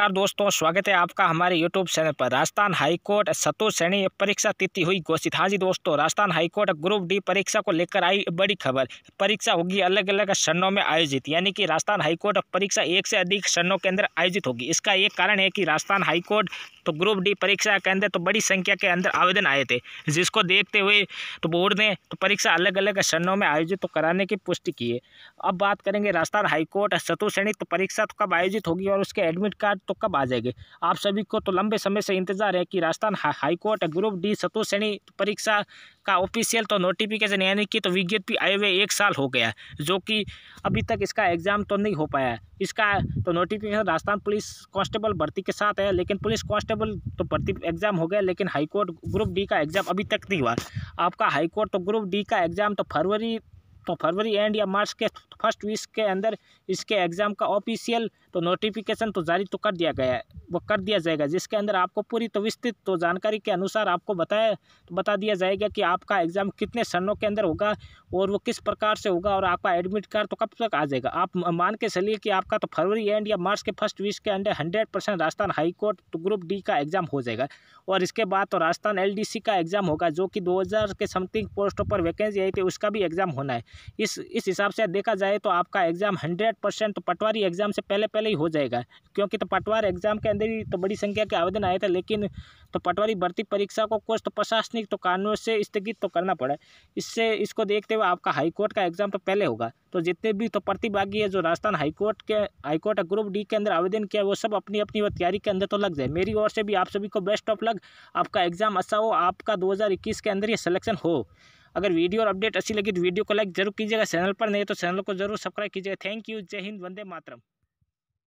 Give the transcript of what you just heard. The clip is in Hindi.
नमस्कार दोस्तों स्वागत है आपका हमारे यूट्यूब चैनल पर राजस्थान हाईकोर्ट सतो श्रेणी परीक्षा तिथि हुई घोषित हाँ जी दोस्तों राजस्थान हाईकोर्ट ग्रुप डी परीक्षा को लेकर आई बड़ी खबर परीक्षा होगी अलग अलग शरणों में आयोजित यानी कि राजस्थान हाईकोर्ट परीक्षा एक से अधिक क्षणों के अंदर आयोजित होगी इसका एक कारण है कि राजस्थान हाईकोर्ट तो ग्रुप डी परीक्षा के अंदर तो बड़ी संख्या के अंदर आवेदन आए थे जिसको देखते हुए तो बोर्ड ने तो परीक्षा अलग अलग क्षणों में आयोजित तो कराने की पुष्टि की है अब बात करेंगे राजस्थान हाईकोर्ट श्रेणी तो परीक्षा तो कब आयोजित होगी और उसके एडमिट कार्ड तो कब आ जाएंगे आप सभी को तो लंबे समय से इंतजार है कि राजस्थान हाईकोर्ट ग्रुप डी श्रेणी परीक्षा का ऑफिशियल तो नोटिफिकेशन यानी कि तो विज्ञप्ति आए हुए एक साल हो गया जो कि अभी तक इसका एग्जाम तो नहीं हो पाया इसका तो नोटिफिकेशन राजस्थान पुलिस कांस्टेबल भर्ती के साथ है लेकिन पुलिस कांस्टेबल कांस्टेबल तो भर्ती एग्ज़ाम हो गया लेकिन हाईकोर्ट ग्रुप डी का एग्ज़ाम अभी तक नहीं हुआ आपका हाईकोर्ट तो ग्रुप डी का एग्ज़ाम तो फरवरी तो फरवरी एंड या मार्च के फर्स्ट वीक के अंदर इसके एग्ज़ाम का ऑफिशियल तो नोटिफिकेशन तो जारी तो कर दिया गया है वो कर दिया जाएगा जिसके अंदर आपको पूरी तो विस्तृत तो जानकारी के अनुसार आपको बताया तो बता दिया जाएगा कि आपका एग्ज़ाम कितने सनों के अंदर होगा और वो किस प्रकार से होगा और आपका एडमिट कार्ड तो कब तक आ जाएगा आप मान के चलिए कि आपका तो फरवरी एंड या मार्च के फर्स्ट वीक के अंदर हंड्रेड परसेंट राजस्थान हाईकोर्ट तो ग्रुप डी का एग्ज़ाम हो जाएगा और इसके बाद तो राजस्थान एल का एग्ज़ाम होगा जो कि दो के समथिंग पोस्टों पर वैकेंसी आई थी उसका भी एग्ज़ाम होना है इस इस हिसाब से देखा जाए तो आपका एग्ज़ाम हंड्रेड परसेंट तो पटवारी एग्ज़ाम से पहले पहले ही हो जाएगा क्योंकि तो पटवार एग्ज़ाम के अंदर ही तो बड़ी संख्या के आवेदन आए थे लेकिन तो पटवारी भर्ती परीक्षा को कुछ तो प्रशासनिक तो कानून से स्थगित तो करना पड़ा इससे इसको देखते हुए आपका हाईकोर्ट का एग्ज़ाम तो पहले होगा तो जितने भी तो प्रतिभागी है जो राजस्थान हाईकोर्ट के हाईकोर्ट ग्रुप डी के अंदर आवेदन किया वो सब अपनी अपनी तैयारी के अंदर तो लग जाए मेरी ओर से भी आप सभी को बेस्ट ऑफ लग आपका एग्ज़ाम अच्छा हो आपका दो के अंदर ये सिलेक्शन हो अगर वीडियो और अपडेट अच्छी लगी तो वीडियो को लाइक जरूर कीजिएगा चैनल पर नहीं तो चैनल को जरूर सब्सक्राइब कीजिएगा थैंक यू जय हिंद वंदे मातरम